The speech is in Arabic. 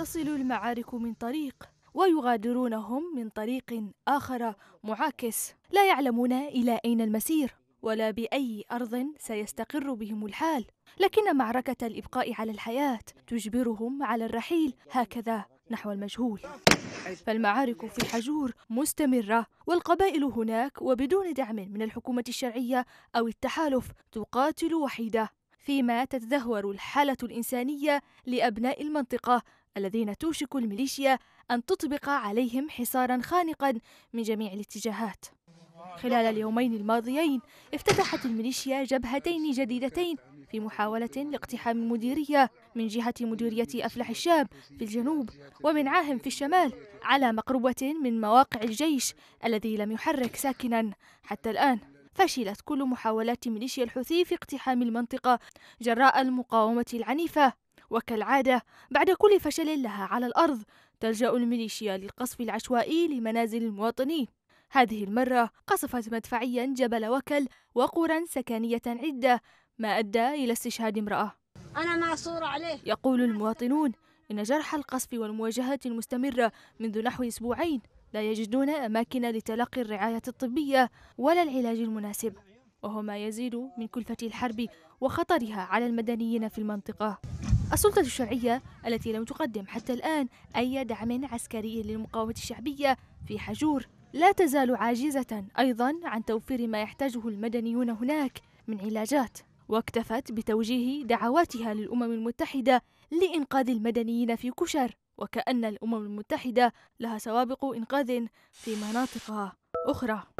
تصل المعارك من طريق ويغادرونهم من طريق آخر معاكس لا يعلمون إلى أين المسير ولا بأي أرض سيستقر بهم الحال لكن معركة الإبقاء على الحياة تجبرهم على الرحيل هكذا نحو المجهول فالمعارك في الحجور مستمرة والقبائل هناك وبدون دعم من الحكومة الشرعية أو التحالف تقاتل وحيدة فيما تتدهور الحالة الإنسانية لأبناء المنطقة الذين توشك الميليشيا أن تطبق عليهم حصارا خانقا من جميع الاتجاهات خلال اليومين الماضيين افتتحت الميليشيا جبهتين جديدتين في محاولة لاقتحام المديرية من جهة مديرية أفلح الشام في الجنوب ومن عاهم في الشمال على مقربة من مواقع الجيش الذي لم يحرك ساكنا حتى الآن فشلت كل محاولات ميليشيا الحوثي في اقتحام المنطقة جراء المقاومة العنيفة وكالعادة بعد كل فشل لها على الأرض تلجأ الميليشيا للقصف العشوائي لمنازل المواطنين هذه المرة قصفت مدفعيا جبل وكل وقرى سكنية عدة ما أدى إلى استشهاد امرأة أنا معصور عليه يقول المواطنون إن جرح القصف والمواجهات المستمرة منذ نحو أسبوعين لا يجدون أماكن لتلقي الرعاية الطبية ولا العلاج المناسب وهو ما يزيد من كلفة الحرب وخطرها على المدنيين في المنطقة السلطة الشرعية التي لم تقدم حتى الآن أي دعم عسكري للمقاومة الشعبية في حجور لا تزال عاجزة أيضا عن توفير ما يحتاجه المدنيون هناك من علاجات واكتفت بتوجيه دعواتها للأمم المتحدة لإنقاذ المدنيين في كشر وكأن الأمم المتحدة لها سوابق إنقاذ في مناطق أخرى